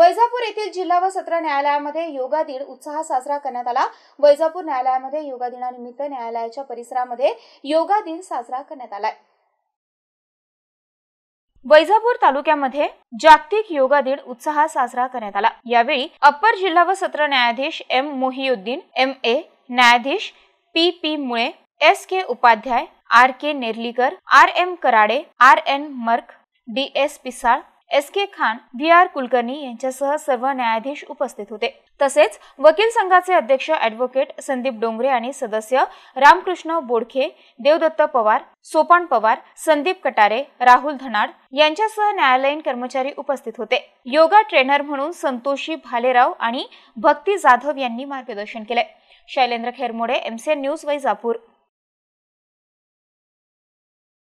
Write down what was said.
वैजापूर येथील जिल्हा व सत्र न्यायालयामध्ये योगा दिन उत्साह साजरा करण्यात आला वैजापूर न्यायालयामध्ये योगा दिनानिमित्त न्यायालयाच्या परिसरामध्ये योगा दिन साजरा करण्यात आलाय वैजापूर तालुक्यामध्ये जागतिक योगा दिन उत्साह साजरा करण्यात आला यावेळी अप्पर जिल्हा व सत्र न्यायाधीश एम मोहियुद्दीन एम ए न्यायाधीश P P Mule S K Upadhyay R K Nerlikar R M Karade R N मर्क D S Pisal S K Khan V R Kulkarni यांच्यासह सर्व न्यायाधीश उपस्थित होते तसेच वकील संघाचे अध्यक्ष ॲडव्होकेट संदीप डोंगरे आणि सदस्य रामकृष्ण बोडखे देवदत्त पवार सोपान पवार संदीप कटारे राहुल धनाड यांच्यासह न्यायालयीन कर्मचारी उपस्थित होते योगा ट्रेनर म्हणून संतोषी भालेराव आणि भक्ती जाधव यांनी मार्गदर्शन केले शैलेंद्र खेरमोडे एमसीएन न्यूज वैजापूर